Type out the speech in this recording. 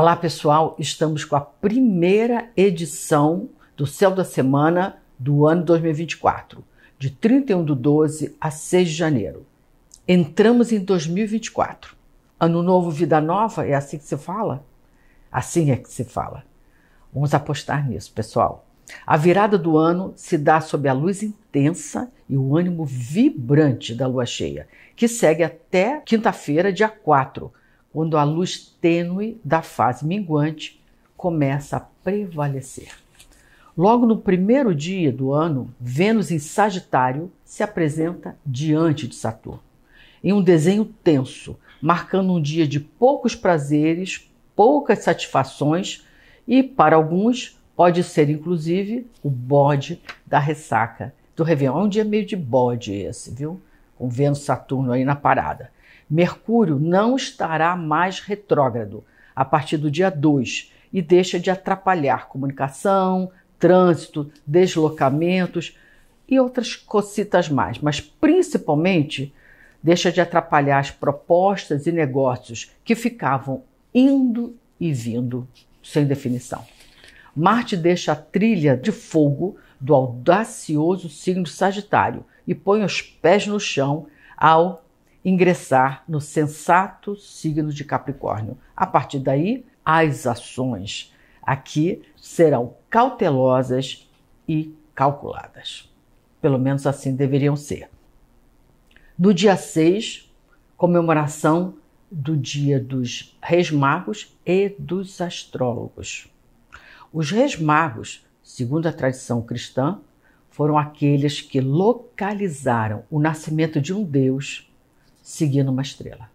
Olá pessoal, estamos com a primeira edição do Céu da Semana do ano 2024, de 31 de 12 a 6 de janeiro. Entramos em 2024. Ano novo, vida nova, é assim que se fala? Assim é que se fala. Vamos apostar nisso, pessoal. A virada do ano se dá sob a luz intensa e o ânimo vibrante da lua cheia, que segue até quinta-feira, dia 4, quando a luz tênue da fase minguante começa a prevalecer. Logo no primeiro dia do ano, Vênus em Sagitário se apresenta diante de Saturno, em um desenho tenso, marcando um dia de poucos prazeres, poucas satisfações e, para alguns, pode ser inclusive o bode da ressaca do Réveillon. É um dia meio de bode esse, viu? com Vênus Saturno aí na parada. Mercúrio não estará mais retrógrado a partir do dia 2 e deixa de atrapalhar comunicação, trânsito, deslocamentos e outras cocitas mais, mas principalmente deixa de atrapalhar as propostas e negócios que ficavam indo e vindo sem definição. Marte deixa a trilha de fogo do audacioso signo Sagitário e põe os pés no chão ao ingressar no sensato signo de Capricórnio. A partir daí, as ações aqui serão cautelosas e calculadas. Pelo menos assim deveriam ser. No dia 6, comemoração do Dia dos Reis Magos e dos Astrólogos. Os Reis Magos, segundo a tradição cristã, foram aqueles que localizaram o nascimento de um Deus seguindo uma estrela.